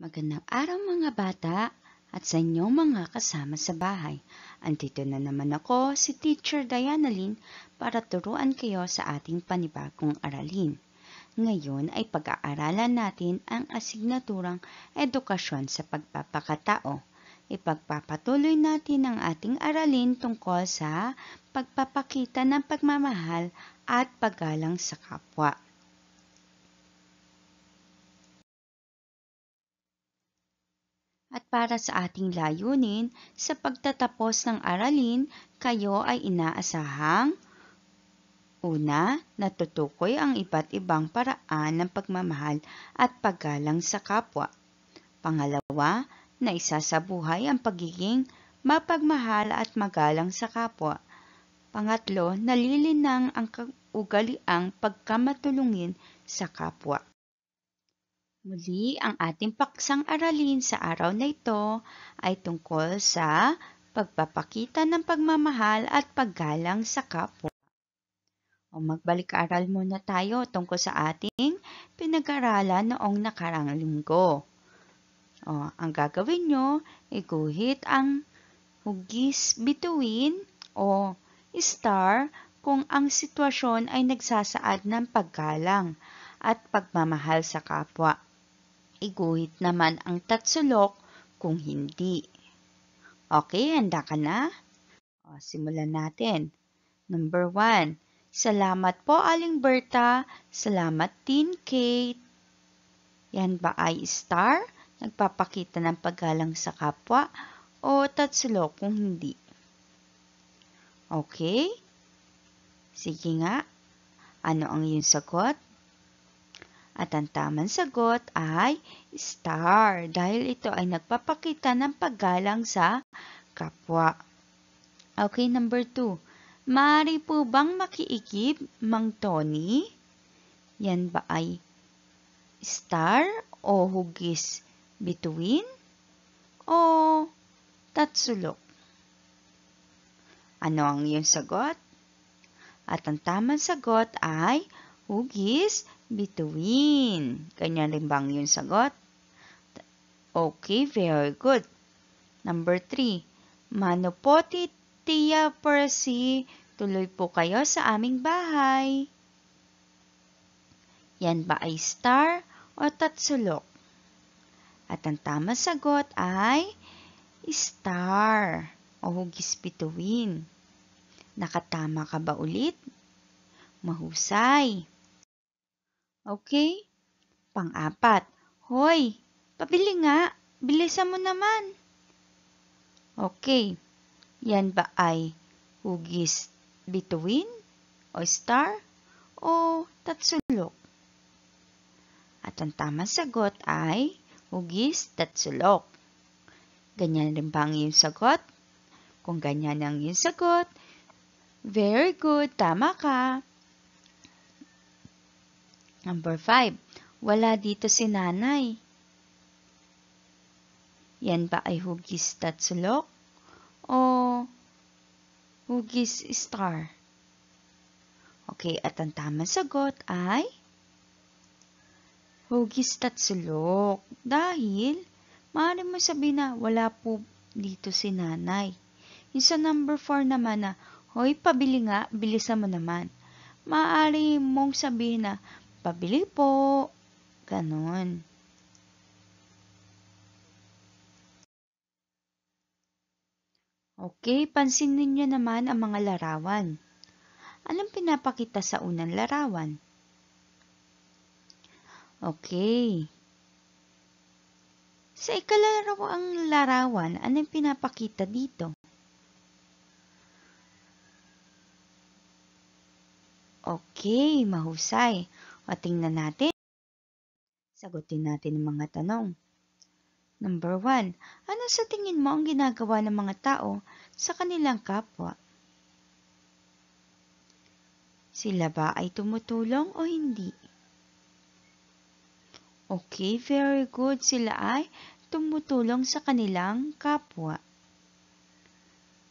Magandang araw mga bata at sa inyong mga kasama sa bahay. Andito na naman ako, si Teacher Diana Lynn, para turuan kayo sa ating panibagong aralin. Ngayon ay pag-aaralan natin ang asignaturang edukasyon sa pagpapakatao. Ipagpapatuloy natin ang ating aralin tungkol sa pagpapakita ng pagmamahal at paggalang sa kapwa. At para sa ating layunin, sa pagtatapos ng aralin, kayo ay inaasahang Una, natutukoy ang iba't ibang paraan ng pagmamahal at paggalang sa kapwa. Pangalawa, naisasabuhay ang pagiging mapagmahal at magalang sa kapwa. Pangatlo, nalilinang ang ugaliang pagkamatulungin sa kapwa. Muli, ang ating paksang aralin sa araw na ito ay tungkol sa pagpapakita ng pagmamahal at paggalang sa kapwa. O magbalik-aral muna tayo tungkol sa ating pinag-aralan noong nakarang linggo. O, ang gagawin nyo, iguhit ang hugis bituin o star kung ang sitwasyon ay nagsasaad ng paggalang at pagmamahal sa kapwa iguhit naman ang tatsulok kung hindi. Okay, handa ka na? O, simulan natin. Number 1. Salamat po, Aling Berta. Salamat, Tin Kate. Yan ba ay star? Nagpapakita ng paggalang sa kapwa? O tatsulok kung hindi? Okay? Sige nga. Ano ang iyong sagot? At ang tamang sagot ay star dahil ito ay nagpapakita ng paggalang sa kapwa. Okay, number 2. Maaari po bang makiikip, Mang Tony? Yan ba ay star o hugis between o tatsulok? Ano ang iyong sagot? At ang tamang sagot ay hugis Between. Ganyan rin bang yun sagot? Okay, very good. Number 3. Manopoti Tia Percy, tuloy po kayo sa aming bahay. Yan ba ay star o tatsulok? At ang tamang sagot ay star o hugis bituin. Nakatama ka ba ulit? Mahusay. Okay? Pang-apat. Hoy, pabili nga. Bilisan mo naman. Okay. Yan ba ay hugis bituin o star o tatsulok? At ang tamang sagot ay hugis tatsulok. Ganyan rin ba ang iyong sagot? Kung ganyan ang iyong sagot, very good, tama ka. Number 5. Wala dito si nanay. Yan ba ay hugis tatsulok o hugis star? Okay, at ang tamang sagot ay hugis tatsulok dahil maaari mo sabihin na wala po dito si nanay. Yung sa number 4 naman na, hoy, pabili nga, bilisan mo naman. Maaari mong sabihin na, Pabili po. Ganon. Okay, pansinin nyo naman ang mga larawan. Anong pinapakita sa unang larawan? Okay. Sa ikalarang larawan, anong pinapakita dito? Okay, mahusay. At tingnan natin. Sagutin natin ang mga tanong. Number 1. Ano sa tingin mo ang ginagawa ng mga tao sa kanilang kapwa? Sila ba ay tumutulong o hindi? Okay, very good. Sila ay tumutulong sa kanilang kapwa.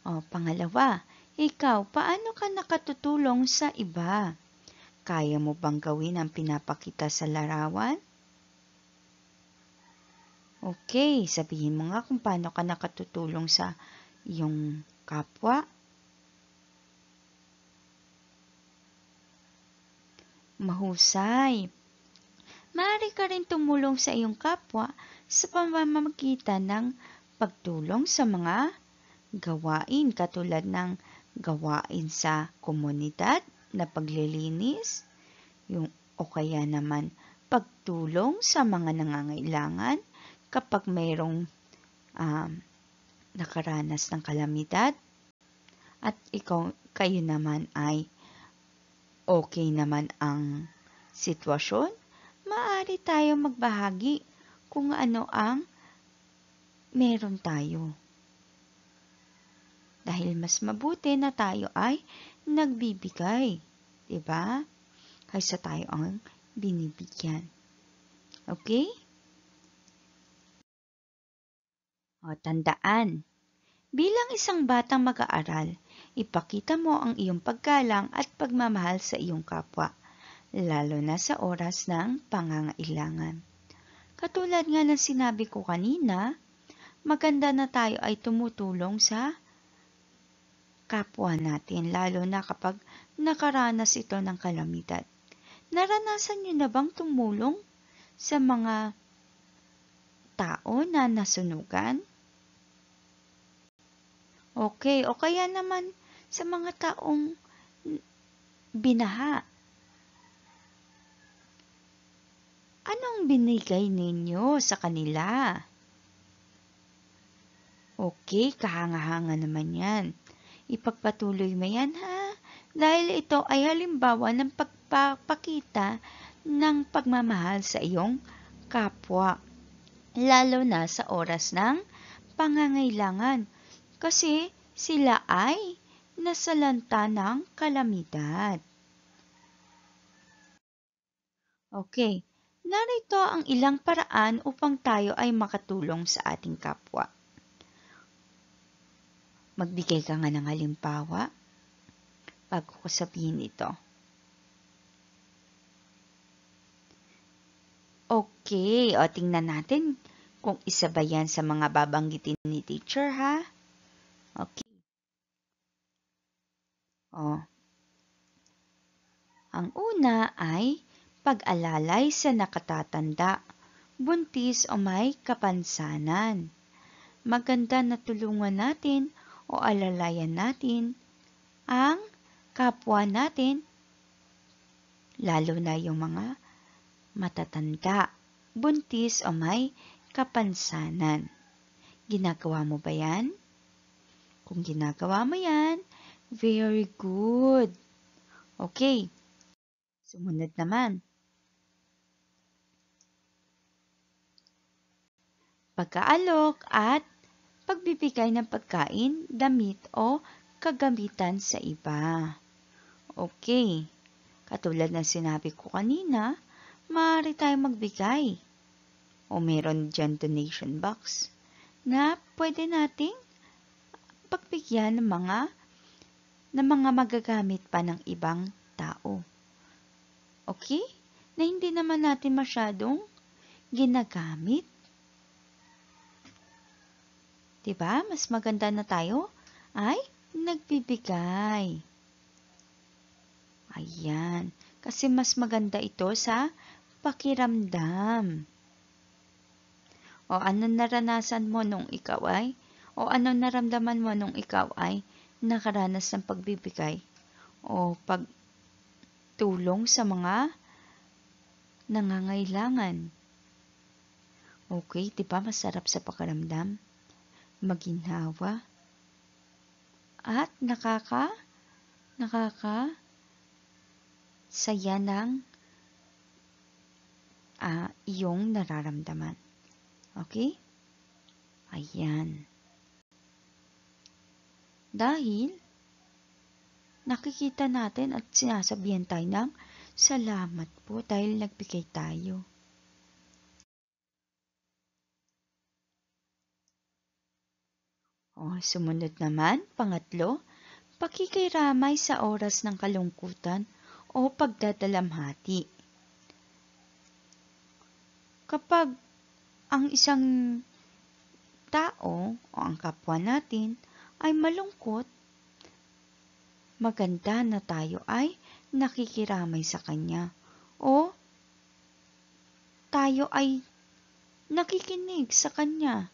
O, pangalawa, ikaw, paano ka nakatutulong sa iba? Kaya mo bang gawin ang pinapakita sa larawan? Okay, sabihin mo nga kung paano ka nakatutulong sa iyong kapwa. Mahusay. Maaari ka rin tumulong sa iyong kapwa sa pamamagitan ng pagtulong sa mga gawain katulad ng gawain sa komunidad, na paglilinis, yung o kaya naman pagtulong sa mga nangangailangan kapag mayroong um, nakaranas ng kalamidad at ikaw, kayo naman ay okay naman ang sitwasyon, maaari tayong magbahagi kung ano ang meron tayo. Dahil mas mabuti na tayo ay nagbibigay. ba? Diba? Kaysa tayo ang binibigyan. Okay? O, tandaan. Bilang isang batang mag-aaral, ipakita mo ang iyong paggalang at pagmamahal sa iyong kapwa, lalo na sa oras ng pangangailangan. Katulad nga ng sinabi ko kanina, maganda na tayo ay tumutulong sa kapwa natin, lalo na kapag nakaranas ito ng kalamidad. Naranasan niyo na bang tumulong sa mga tao na nasunugan? Okay, o kaya naman sa mga taong binaha. Anong binigay ninyo sa kanila? Okay, kahanga-hanga naman yan. Ipagpatuloy mo yan ha, dahil ito ay halimbawa ng pagpapakita ng pagmamahal sa iyong kapwa, lalo na sa oras ng pangangailangan, kasi sila ay nasalanta ng kalamidad. Okay, narito ang ilang paraan upang tayo ay makatulong sa ating kapwa. Magbigay ka nga ng halimbawa bago ko sabihin ito. Okay, o tingnan natin kung isa ba yan sa mga babanggitin ni teacher ha. Okay. O. Ang una ay pag-alalay sa nakatatanda, buntis o may kapansanan maganda na tulungan natin o alalayan natin ang kapwa natin, lalo na yung mga matatanda, buntis o may kapansanan. Ginagawa mo ba yan? Kung ginagawa mo yan, very good. Okay. Sumunod naman. Pagkaalok at pagbibigay ng pagkain, damit o kagamitan sa iba. Okay, katulad ng sinabi ko kanina, maaari tayong magbigay. O meron dyan donation box na pwede nating pagbigyan ng mga ng mga magagamit pa ng ibang tao. Okay? Na hindi naman natin masyadong ginagamit Diba? Mas maganda na tayo ay nagbibigay. Ayan. Kasi mas maganda ito sa pakiramdam. O ano naranasan mo nung ikaw ay? O ano naramdaman mo nung ikaw ay nakaranas ng pagbibigay? O pagtulong sa mga nangangailangan? Okay, di ba masarap sa pakiramdam? maginhawa, at nakaka nakaka saya ng uh, iyong nararamdaman. Okay? Ayan. Dahil nakikita natin at sinasabihan tayo ng salamat po dahil nagbigay tayo. O, sumunod naman, pangatlo, pakikiramay sa oras ng kalungkutan o pagdadalamhati. Kapag ang isang tao o ang kapwa natin ay malungkot, maganda na tayo ay nakikiramay sa kanya o tayo ay nakikinig sa kanya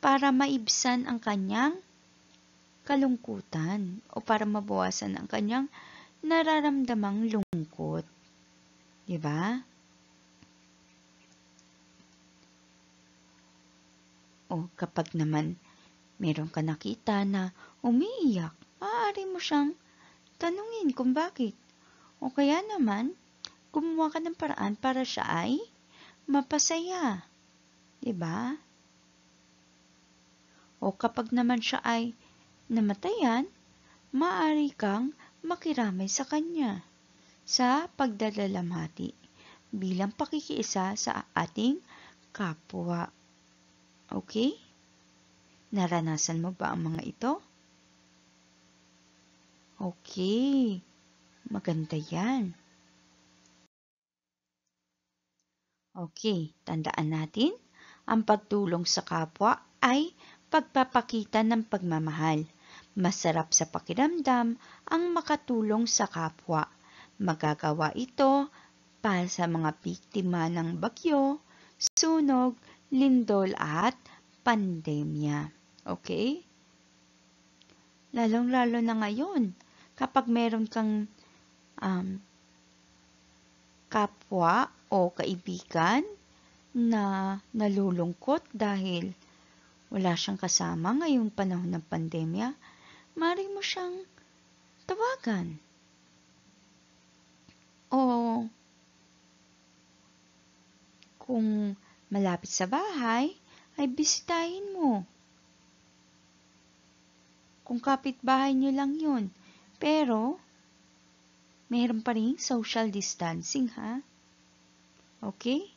para maibsan ang kanyang kalungkutan o para mabawasan ang kanyang nararamdamang lungkot. Di ba? O kapag naman meron ka nakita na umiiyak, maaari mo siyang tanungin kung bakit. O kaya naman, gumawa ka ng paraan para siya ay mapasaya. 'Di ba? O kapag naman siya ay namatayan, maaari kang makiramay sa kanya sa pagdadalamhati bilang pakikiisa sa ating kapwa. Okay? Naranasan mo ba ang mga ito? Okay. Maganda yan. Okay, tandaan natin, ang pagtulong sa kapwa ay pagpapakita ng pagmamahal. Masarap sa pakiramdam ang makatulong sa kapwa. Magagawa ito para sa mga biktima ng bagyo, sunog, lindol at pandemya. Okay? Lalong-lalo na ngayon, kapag meron kang um, kapwa o kaibigan na nalulungkot dahil wala siyang kasama ngayong panahon ng pandemya, mari mo siyang tawagan. O kung malapit sa bahay, ay bisitahin mo. Kung kapitbahay niyo lang yun. Pero, mayroon pa rin social distancing ha. Okay?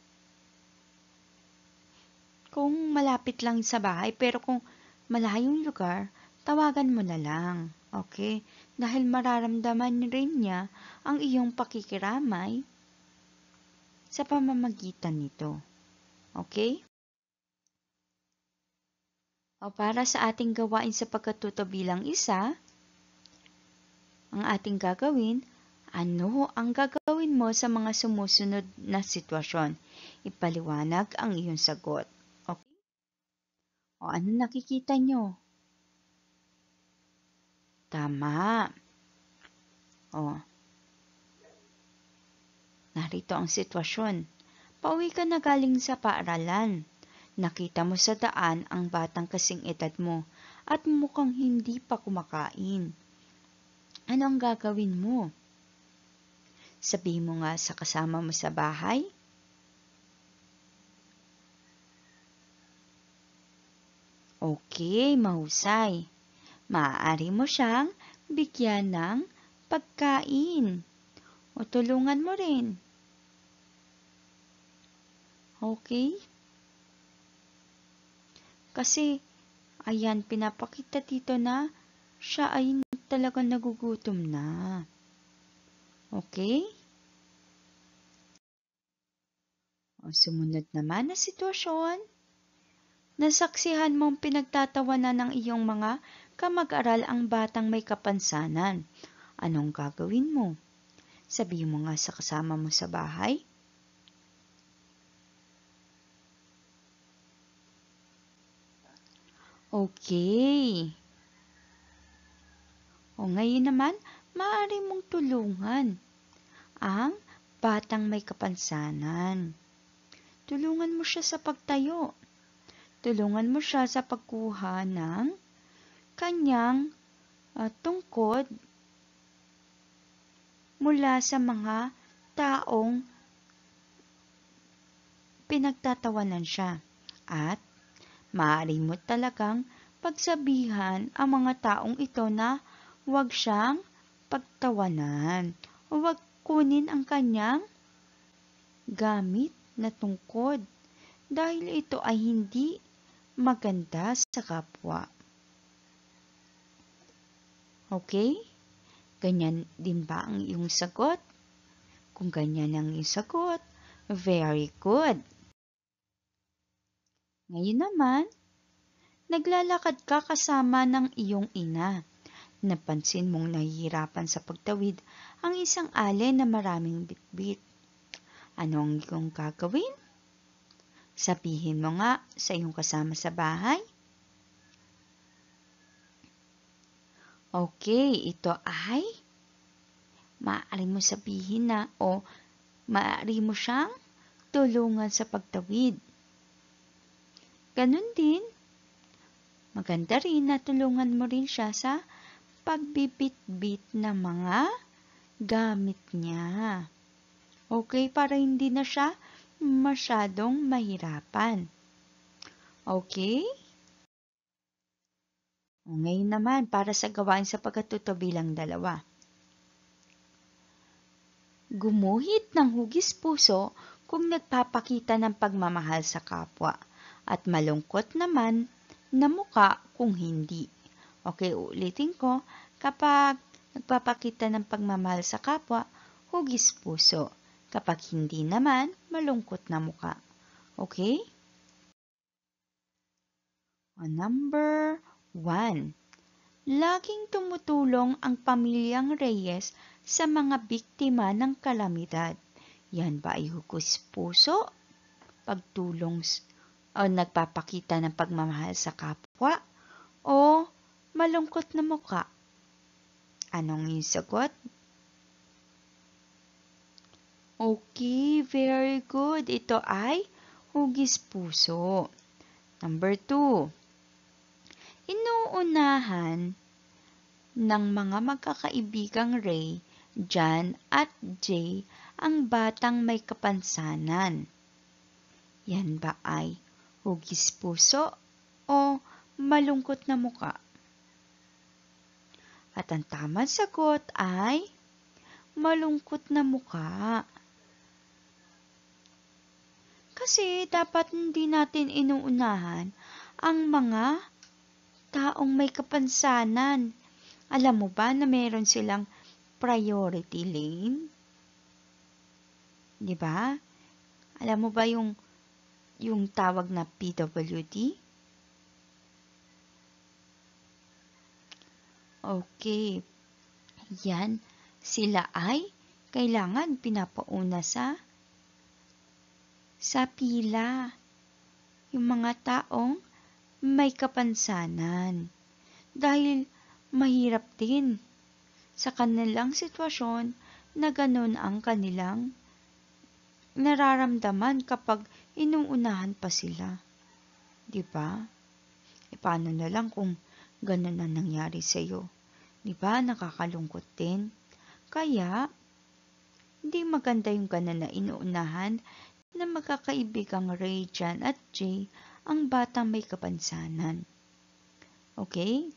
kung malapit lang sa bahay, pero kung malayong lugar, tawagan mo na lang. Okay? Dahil mararamdaman rin niya ang iyong pakikiramay sa pamamagitan nito. Okay? O para sa ating gawain sa pagkatuto bilang isa, ang ating gagawin, ano ang gagawin mo sa mga sumusunod na sitwasyon? Ipaliwanag ang iyong sagot. O ano nakikita nyo? Tama. O. Narito ang sitwasyon. Pauwi ka na galing sa paaralan. Nakita mo sa daan ang batang kasing edad mo at mukhang hindi pa kumakain. Ano ang gagawin mo? Sabi mo nga sa kasama mo sa bahay Okay, mahusay. Maaari mo siyang bigyan ng pagkain o tulungan mo rin. Okay? Kasi, ayan, pinapakita dito na siya ay talagang nagugutom na. Okay? O, sumunod naman na sitwasyon Nasaksihan mong pinagtatawanan ng iyong mga kamag-aral ang batang may kapansanan. Anong gagawin mo? Sabi mo nga sa kasama mo sa bahay. Okay. O ngayon naman, maaari mong tulungan ang batang may kapansanan. Tulungan mo siya sa pagtayo tulungan mo siya sa pagkuha ng kanyang uh, tungkod mula sa mga taong pinagtatawanan siya. At maaari mo talagang pagsabihan ang mga taong ito na huwag siyang pagtawanan huwag kunin ang kanyang gamit na tungkod dahil ito ay hindi maganda sa kapwa. Okay? Ganyan din ba ang iyong sagot? Kung ganyan ang iyong sagot, very good. Ngayon naman, naglalakad ka kasama ng iyong ina. Napansin mong nahihirapan sa pagtawid ang isang alay na maraming bitbit. Ano ang iyong gagawin? Sabihin mo nga sa iyong kasama sa bahay. Okay, ito ay maaari mo sabihin na o maaari mo siyang tulungan sa pagtawid. Ganun din, maganda rin na tulungan mo rin siya sa pagbibit-bit ng mga gamit niya. Okay, para hindi na siya masyadong mahirapan. Okay? ngayon naman, para sa gawain sa pagkatuto bilang dalawa. Gumuhit ng hugis puso kung nagpapakita ng pagmamahal sa kapwa at malungkot naman na muka kung hindi. Okay, ulitin ko, kapag nagpapakita ng pagmamahal sa kapwa, hugis puso Kapag hindi naman, malungkot na mukha. Okay? Number 1. Laging tumutulong ang pamilyang Reyes sa mga biktima ng kalamidad. Yan ba ay hukos puso? Pagtulong o nagpapakita ng pagmamahal sa kapwa? O malungkot na mukha? Anong yung sagot? Okay, very good. Ito ay hugis puso. Number 2. Inuunahan ng mga magkakaibigang Ray, John at Jay ang batang may kapansanan. Yan ba ay hugis puso o malungkot na muka? At ang tamang sagot ay malungkot na muka. Kasi dapat hindi natin inuunahan ang mga taong may kapansanan. Alam mo ba na meron silang priority lane? 'Di ba? Alam mo ba yung yung tawag na PWD? Okay. Yan, sila ay kailangan pinapauna sa sa pila. Yung mga taong may kapansanan. Dahil mahirap din sa kanilang sitwasyon na ganun ang kanilang nararamdaman kapag inuunahan pa sila. Di ba? E paano na lang kung ganun ang nangyari sa iyo? Di ba nakakalungkot din? Kaya hindi maganda yung ganun na inuunahan na magkakaibigang Ray, Jan at Jay ang batang may kapansanan. Okay?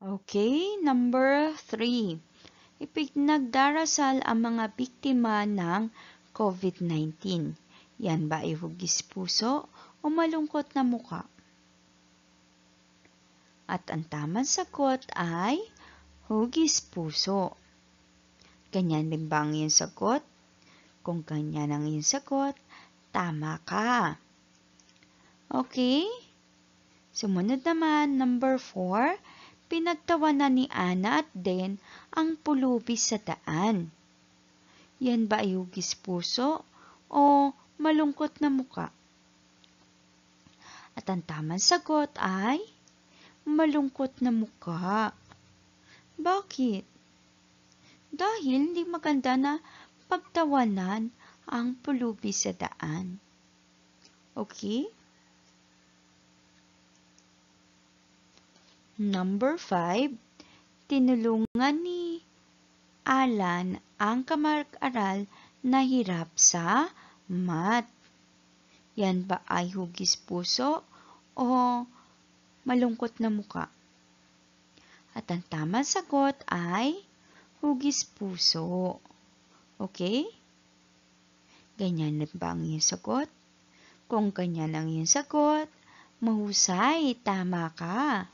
Okay, number 3. Ipinagdarasal ang mga biktima ng COVID-19. Yan ba ay hugis puso o malungkot na muka? At ang tamang sagot ay hugis puso. Ganyan din ba ang iyong sagot? Kung kanya nang iyong sagot, tama ka. Okay? Sumunod naman, number 4, pinagtawanan ni Ana at Den ang pulubis sa daan. Yan ba ay hugis puso o malungkot na muka? At ang tamang sagot ay malungkot na muka. Bakit? Dahil hindi maganda na pagtawanan ang pulubi sa daan. Okay? Number 5, tinulungan ni Alan ang kamag-aral na hirap sa mat. Yan ba ay hugis puso o malungkot na muka? At ang tamang sagot ay hugis puso. Okay? Ganyan na ba ang iyong sagot? Kung ganyan ang iyong sagot, mahusay, tama ka.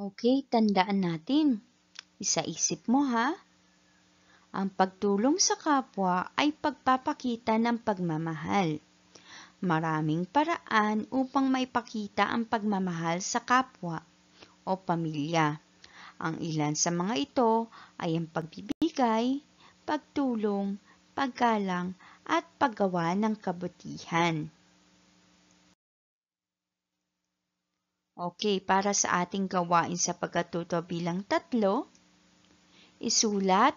Okay, tandaan natin. Isaisip mo ha. Ang pagtulong sa kapwa ay pagpapakita ng pagmamahal. Maraming paraan upang maipakita ang pagmamahal sa kapwa o pamilya. Ang ilan sa mga ito ay ang pagbibigay, pagtulong, paggalang, at paggawa ng kabutihan. Okay, para sa ating gawain sa pagkatuto bilang tatlo, isulat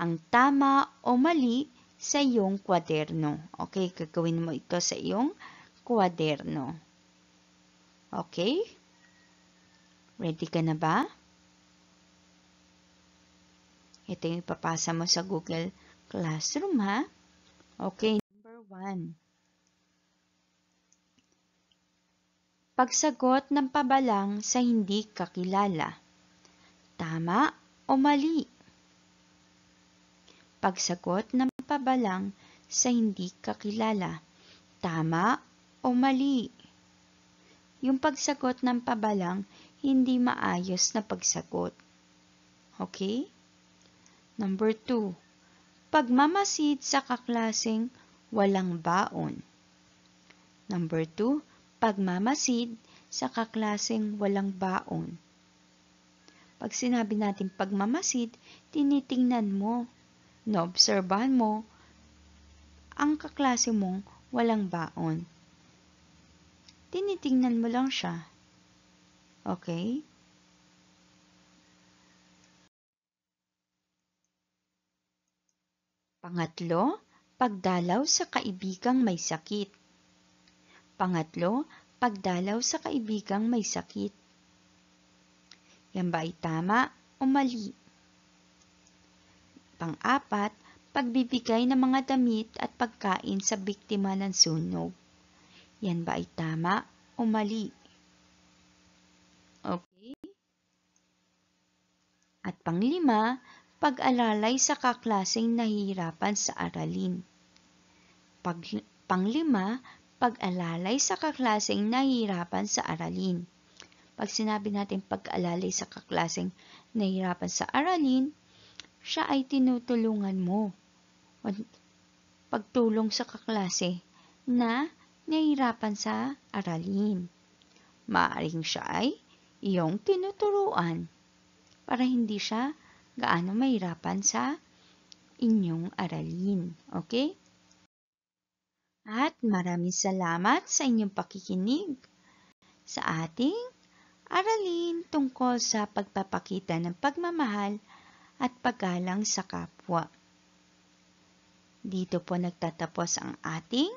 ang tama o mali sa iyong kwaderno. Okay, gagawin mo ito sa iyong kwaderno. Okay? Ready ka na ba? Ito yung ipapasa mo sa Google Classroom, ha? Okay, number 1. Pagsagot ng pabalang sa hindi kakilala. Tama o mali? Pagsagot ng pabalang sa hindi kakilala. Tama o mali? Yung pagsagot ng pabalang, hindi maayos na pagsagot. Okay? Number 2, pagmamasid sa kaklasing walang baon. Number 2, pagmamasid sa kaklasing walang baon. Pag sinabi natin pagmamasid, tinitingnan mo, noobserbahan mo, ang kaklase mong walang baon. Tinitingnan mo lang siya. Okay? Pangatlo, pagdalaw sa kaibigang may sakit. Pangatlo, pagdalaw sa kaibigang may sakit. Yan ba ay tama o mali? Pang-apat, pagbibigay ng mga damit at pagkain sa biktima ng sunog. Yan ba ay tama o mali? Okay. At panglima, pag-alalay sa kaklaseng nahihirapan sa aralin. Pag, panglima, pag-alalay sa kaklaseng nahihirapan sa aralin. Pag sinabi natin pag-alalay sa kaklaseng nahihirapan sa aralin, siya ay tinutulungan mo. Pagtulong sa kaklase na nahihirapan sa aralin. Maaring siya ay iyong tinuturuan para hindi siya gaano mahirapan sa inyong aralin. Okay? At maraming salamat sa inyong pakikinig sa ating aralin tungkol sa pagpapakita ng pagmamahal at paggalang sa kapwa. Dito po nagtatapos ang ating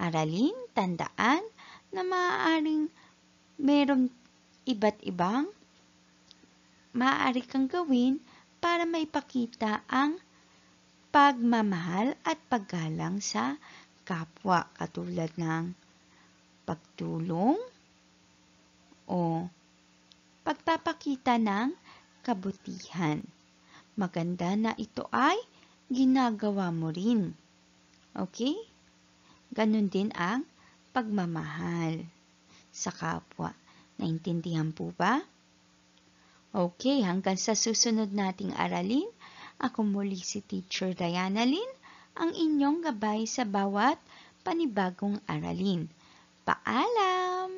aralin, tandaan na maaaring meron iba't ibang maaari kang gawin para maipakita ang pagmamahal at paggalang sa kapwa katulad ng pagtulong o pagpapakita ng kabutihan. Maganda na ito ay ginagawa mo rin. Okay? Ganon din ang pagmamahal sa kapwa. Naintindihan po ba? Okay, hanggang sa susunod nating aralin, ako muli si Teacher Diana Lin, ang inyong gabay sa bawat panibagong aralin. Paalam!